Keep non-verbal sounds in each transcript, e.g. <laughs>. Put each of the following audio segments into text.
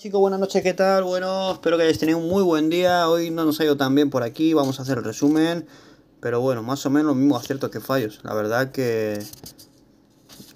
Chicos, buenas noches, ¿qué tal? Bueno, espero que hayáis tenido un muy buen día. Hoy no nos ha ido tan bien por aquí, vamos a hacer el resumen. Pero bueno, más o menos los mismos aciertos que fallos. La verdad que...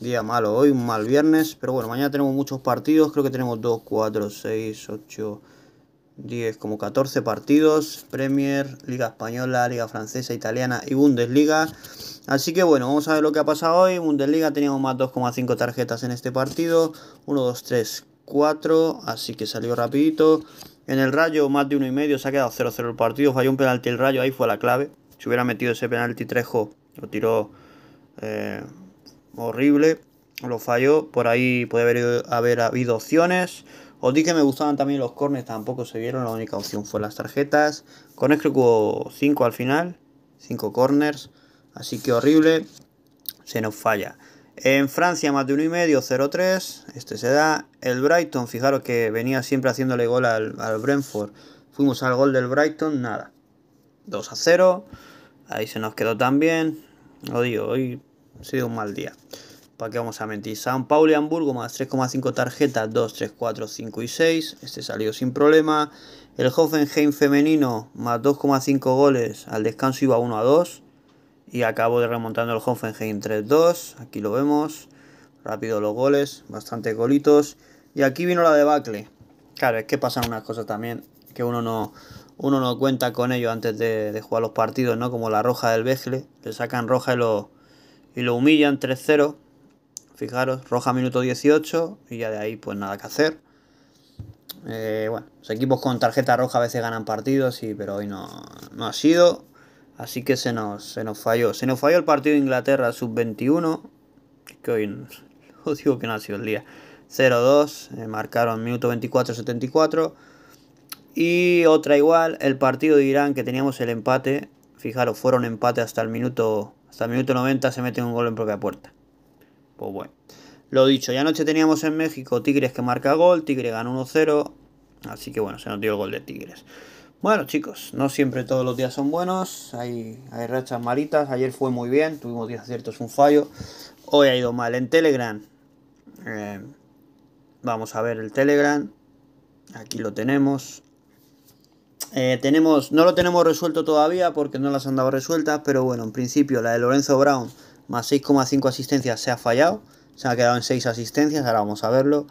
Día malo hoy, un mal viernes. Pero bueno, mañana tenemos muchos partidos. Creo que tenemos 2, 4, 6, 8, 10, como 14 partidos. Premier, Liga Española, Liga Francesa, Italiana y Bundesliga. Así que bueno, vamos a ver lo que ha pasado hoy. Bundesliga teníamos más 2,5 tarjetas en este partido. 1, 2, 3, 4, así que salió rapidito. En el Rayo más de y medio se ha quedado 0-0 el partido, falló un penalti el Rayo, ahí fue la clave. Si hubiera metido ese penalti Trejo, lo tiró eh, horrible, lo falló, por ahí puede haber, haber habido opciones. Os dije que me gustaban también los corners tampoco se vieron, la única opción fue las tarjetas. Con esto hubo 5 al final, 5 corners, así que horrible, se nos falla. En Francia más de 1,5, 0,3. Este se da. El Brighton, fijaros que venía siempre haciéndole gol al, Brentford. Fuimos al gol del Brighton, nada. 2 a 0. Ahí se nos quedó también. Lo digo, hoy ha sido un mal día. ¿Para qué vamos a mentir? San Paulo y Hamburgo más 3,5 tarjetas, 2, 3, 4, 5 y 6. Este salió sin problema. El Hoffenheim femenino más 2,5 goles. Al descanso iba 1 a 2 y acabo de remontando el Hoffenheim 3-2. Aquí lo vemos. Rápido los goles, bastante golitos. Y aquí vino la debacle. Claro, es que pasan unas cosas también que uno no, uno no cuenta con ello antes de, jugar los partidos, ¿no? Como la roja del Bejle. Le sacan roja y lo, y lo humillan 3-0. Fijaros, roja minuto 18 y ya de ahí pues nada que hacer. Eh, bueno, los equipos con tarjeta roja a veces ganan partidos, sí, pero hoy no, no ha sido. Así que se nos, se nos falló. Se nos falló el partido de Inglaterra sub-21. Que hoy os <laughs> digo que no ha sido el día. 0-2, eh, marcaron minuto 24-74. Y otra igual, el partido de Irán que teníamos el empate. Fijaros, fueron empate hasta el minuto hasta el minuto 90 se mete un gol en propia puerta. Pues bueno. Lo dicho, ya anoche teníamos en México Tigres que marca gol, Tigre ganó 1-0, así que bueno, se nos dio el gol de Tigres. Bueno chicos, no siempre todos los días son buenos, hay, rachas malitas, ayer fue muy bien, tuvimos 10 aciertos, un fallo, hoy ha ido mal en Telegram. Eh, vamos a ver el Telegram, aquí lo tenemos. Eh, tenemos, no lo tenemos resuelto todavía porque no las han dado resueltas, pero bueno, en principio la de Lorenzo Brown más 6,5 asistencias se ha fallado, se ha quedado en 6 asistencias, ahora vamos a verlo.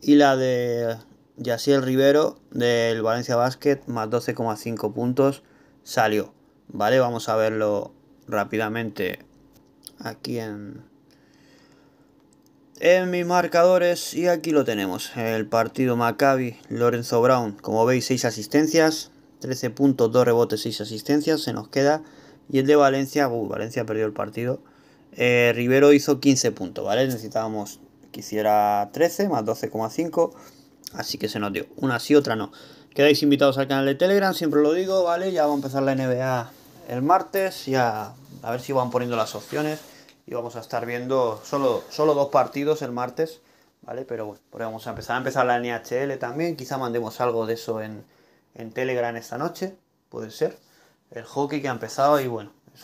Y la de y así el Rivero del Valencia Basket, más 12,5 puntos, salió. Vale, vamos a verlo rápidamente aquí en, en mis marcadores. Y aquí lo tenemos, el partido Maccabi, Lorenzo Brown. Como veis, 6 asistencias, 13 puntos, 2 rebotes, 6 asistencias, se nos queda. Y el de Valencia, uh, Valencia perdió el partido. Eh, Rivero hizo 15 puntos, ¿vale? Necesitábamos que hiciera 13 más 12,5 Así que se nos dio una sí, otra no. Quedáis invitados al canal de Telegram, siempre lo digo, ¿vale? Ya va a empezar la NBA el martes, ya a ver si van poniendo las opciones y vamos a estar viendo solo, solo dos partidos el martes, ¿vale? Pero bueno, por vamos a empezar a empezar la NHL también, quizá mandemos algo de eso en, en Telegram esta noche, puede ser. El hockey que ha empezado y bueno, es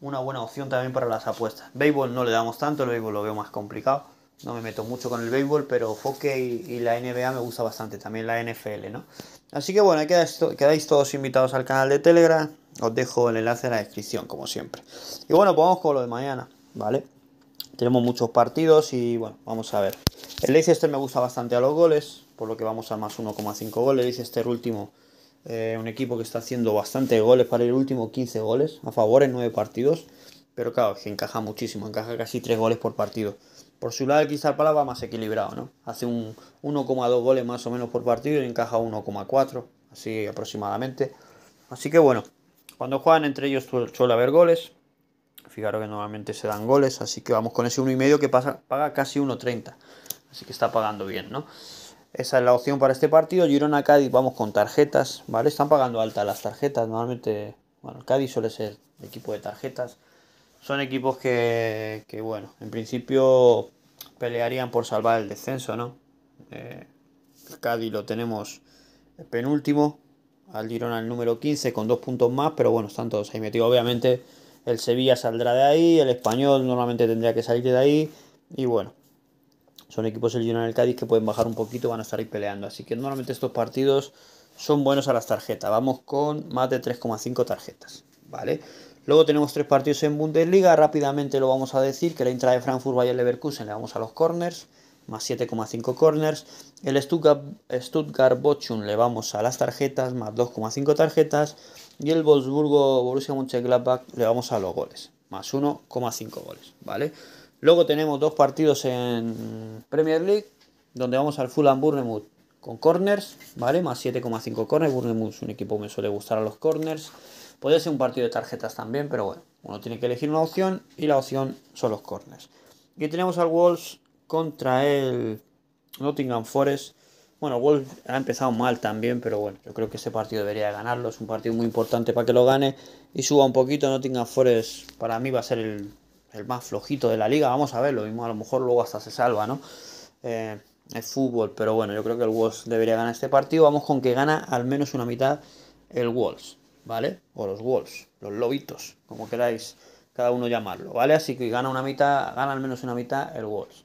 una buena opción también para las apuestas. Béisbol no le damos tanto, el béisbol lo veo más complicado no me meto mucho con el béisbol, pero hockey y, la NBA me gusta bastante, también la NFL, ¿no? Así que bueno, quedáis, todos invitados al canal de Telegram, os dejo el enlace en la descripción, como siempre. Y bueno, pues vamos con lo de mañana, ¿vale? Tenemos muchos partidos y bueno, vamos a ver. El Leicester me gusta bastante a los goles, por lo que vamos a más 1,5 goles. Leicester último, eh, un equipo que está haciendo bastante goles para el último, 15 goles a favor en 9 partidos. Pero claro, que encaja muchísimo, encaja casi 3 goles por partido. Por su lado, el Pala va más equilibrado, ¿no? Hace un 1,2 goles más o menos por partido y encaja 1,4, así aproximadamente. Así que bueno, cuando juegan entre ellos suele haber goles. Fijaros que normalmente se dan goles, así que vamos con ese 1,5 que pasa, paga casi 1,30. Así que está pagando bien, ¿no? Esa es la opción para este partido. Girona Cádiz, vamos con tarjetas, ¿vale? Están pagando alta las tarjetas. Normalmente, bueno, Cádiz suele ser equipo de tarjetas son equipos que, bueno, en principio pelearían por salvar el descenso, ¿no? El eh, Cádiz lo tenemos penúltimo, al Girona el número 15 con dos puntos más, pero bueno, están todos ahí metidos. Obviamente el Sevilla saldrá de ahí, el Español normalmente tendría que salir de ahí y bueno, son equipos el Girona y el Cádiz que pueden bajar un poquito, van a estar ahí peleando. Así que normalmente estos partidos son buenos a las tarjetas. Vamos con más de 3,5 tarjetas, ¿vale? Luego tenemos tres partidos en Bundesliga, rápidamente lo vamos a decir, que la entrada de Frankfurt Bayer Leverkusen le vamos a los corners, más 7,5 corners. El Stuttgart, Stuttgart Bochum le vamos a las tarjetas, más 2,5 tarjetas. Y el Wolfsburgo Borussia Mönchengladbach le vamos a los goles, más 1,5 goles, ¿vale? Luego tenemos dos partidos en Premier League, donde vamos al Fulham burnemouth con corners, ¿vale? Más 7,5 corners. Burnemouth es un equipo que me suele gustar a los corners. Puede ser un partido de tarjetas también, pero bueno, uno tiene que elegir una opción y la opción son los corners. y tenemos al Wolves contra el Nottingham Forest. Bueno, Wolves ha empezado mal también, pero bueno, yo creo que ese partido debería ganarlo. Es un partido muy importante para que lo gane y suba un poquito. Nottingham Forest para mí va a ser el, más flojito de la liga. Vamos a ver, mismo a lo mejor luego hasta se salva, ¿no? es eh, fútbol, pero bueno, yo creo que el Wolves debería ganar este partido. Vamos con que gana al menos una mitad el Wolves. ¿vale? O los wolves, los lobitos, como queráis cada uno llamarlo, ¿vale? Así que gana una mitad, gana al menos una mitad el Wolves.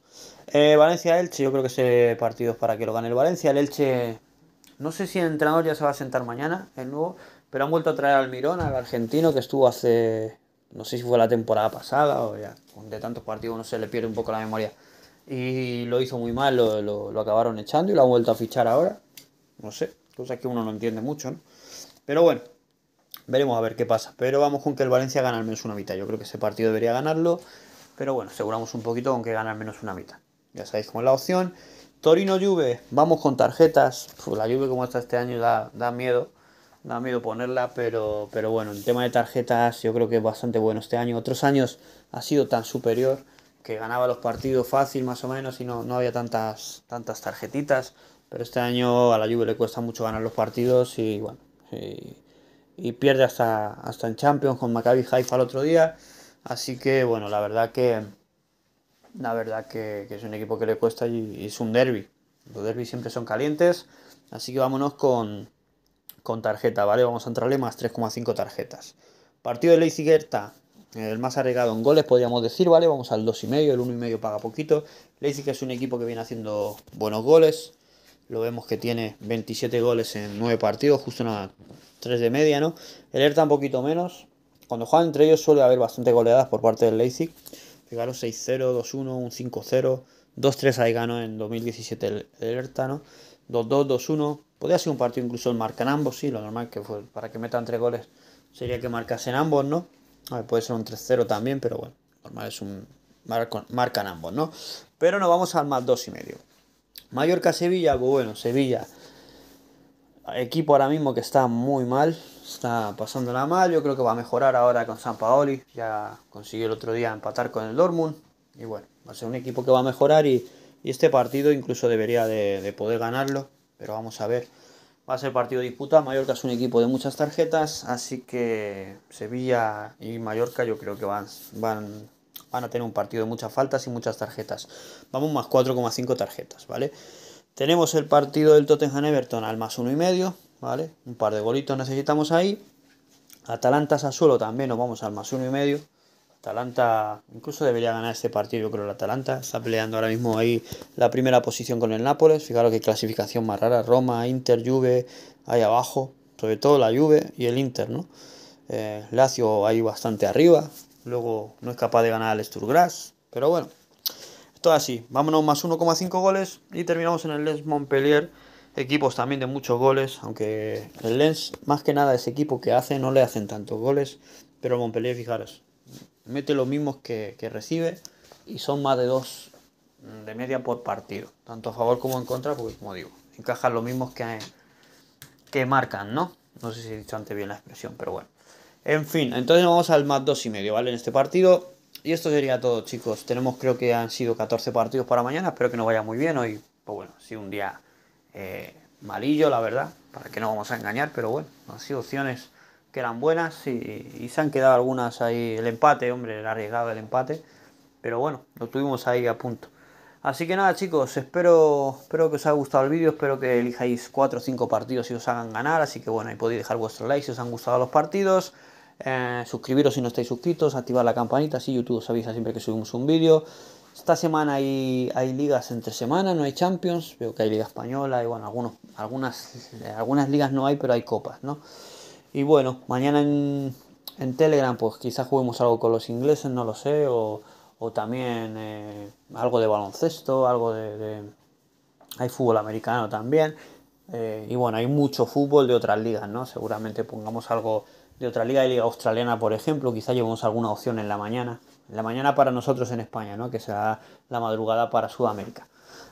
Eh, Valencia-Elche, yo creo que ese partido es para que lo gane el Valencia. El Elche, no sé si el entrenador ya se va a sentar mañana, el nuevo, pero han vuelto a traer al Mirón, al argentino, que estuvo hace, no sé si fue la temporada pasada o ya, de tantos partidos uno se le pierde un poco la memoria. Y lo hizo muy mal, lo, acabaron echando y lo han vuelto a fichar ahora. No sé, cosa que uno no entiende mucho, ¿no? Pero bueno, Veremos a ver qué pasa. Pero vamos con que el Valencia gana al menos una mitad. Yo creo que ese partido debería ganarlo. Pero bueno, aseguramos un poquito con que gana al menos una mitad. Ya sabéis cómo es la opción. Torino Juve, vamos con tarjetas. la Juve como está este año da, miedo. Da miedo ponerla, pero, pero bueno, en tema de tarjetas yo creo que es bastante bueno este año. Otros años ha sido tan superior que ganaba los partidos fácil más o menos y no, no había tantas, tantas tarjetitas. Pero este año a la Juve le cuesta mucho ganar los partidos y bueno, y pierde hasta, hasta en Champions con Maccabi Haifa el otro día. Así que bueno, la verdad que la verdad que, es un equipo que le cuesta y, es un derby. Los derbis siempre son calientes, así que vámonos con, con tarjeta, ¿vale? Vamos a entrarle más 3,5 tarjetas. Partido de Leipzig el más arriesgado en goles, podríamos decir, ¿vale? Vamos al 2,5, el 1,5 paga poquito. que es un equipo que viene haciendo buenos goles, lo vemos que tiene 27 goles en 9 partidos, justo una 3 de media, ¿no? El ERTA un poquito menos. Cuando juegan entre ellos suele haber bastantes goleadas por parte del Leipzig. Fijaros 6-0, 2-1, un 5-0, 2-3 ahí ganó en 2017 el, ERTA, ¿no? 2-2, 2-1. Podría ser un partido incluso el marcan ambos, sí, lo normal que fue para que metan tres goles sería que marcasen ambos, ¿no? A ver, puede ser un 3-0 también, pero bueno, normal es un marcan ambos, ¿no? Pero nos vamos al más y medio Mallorca-Sevilla, pues bueno, Sevilla, equipo ahora mismo que está muy mal, está pasándola mal, yo creo que va a mejorar ahora con San Paoli, ya consiguió el otro día empatar con el Dortmund, y bueno, va a ser un equipo que va a mejorar y, este partido incluso debería de, poder ganarlo, pero vamos a ver. Va a ser partido de disputa. Mallorca es un equipo de muchas tarjetas, así que Sevilla y Mallorca yo creo que van, van van a tener un partido de muchas faltas y muchas tarjetas. Vamos más 4,5 tarjetas, ¿vale? Tenemos el partido del Tottenham Everton al más 1,5, ¿vale? Un par de golitos necesitamos ahí. Atalanta Sassuolo también nos vamos al más 1,5. Atalanta incluso debería ganar este partido, yo creo, el Atalanta. Está peleando ahora mismo ahí la primera posición con el Nápoles. Fijaros qué clasificación más rara. Roma, Inter, Juve, ahí abajo. Sobre todo la Juve y el Inter, ¿no? Eh, Lazio ahí bastante arriba. Luego no es capaz de ganar al Sturgras. Pero bueno, esto así. Vámonos más 1,5 goles y terminamos en el Lens Montpellier. Equipos también de muchos goles, aunque el Lens, más que nada, ese equipo que hace no le hacen tantos goles. Pero Montpellier, fijaros, mete los mismos que, recibe y son más de dos mm, de media por partido, tanto a favor como en contra, porque como digo, encajan los mismos que, que marcan, ¿no? No sé si he dicho antes bien la expresión, pero bueno. En fin, entonces vamos al más y medio, ¿vale? En este partido. Y esto sería todo, chicos. Tenemos, creo que han sido 14 partidos para mañana. Espero que nos vaya muy bien hoy. Pues bueno, sido un día eh, malillo, la verdad. Para que no vamos a engañar, pero bueno, han sido opciones que eran buenas y, se han quedado algunas ahí. El empate, hombre, era arriesgado el empate. Pero bueno, lo tuvimos ahí a punto. Así que nada chicos, espero, espero que os haya gustado el vídeo, espero que elijáis 4 o 5 partidos y os hagan ganar, así que bueno, ahí podéis dejar vuestro like si os han gustado los partidos. Eh, suscribiros si no estáis suscritos, activar la campanita, Si YouTube os avisa siempre que subimos un vídeo. Esta semana hay, hay ligas entre semana, no hay Champions, veo que hay Liga Española y bueno, algunos, algunas, eh, algunas ligas no hay, pero hay copas, ¿no? Y bueno, mañana en, Telegram pues quizás juguemos algo con los ingleses, no lo sé, o, también eh, algo de baloncesto, algo de, Hay fútbol americano también. y bueno, hay mucho fútbol de otras ligas, ¿no? Seguramente pongamos algo de otra liga, de liga australiana, por ejemplo, quizá llevemos alguna opción en la mañana, en la mañana para nosotros en España, ¿no? que sea la madrugada para Sudamérica.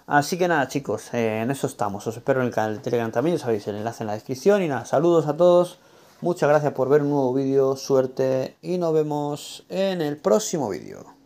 Así que nada, chicos, eh, en eso estamos. Os espero en el canal de Telegram también, sabéis el enlace en la descripción. Y nada, saludos a todos. Muchas gracias por ver un nuevo vídeo, suerte y nos vemos en el próximo vídeo.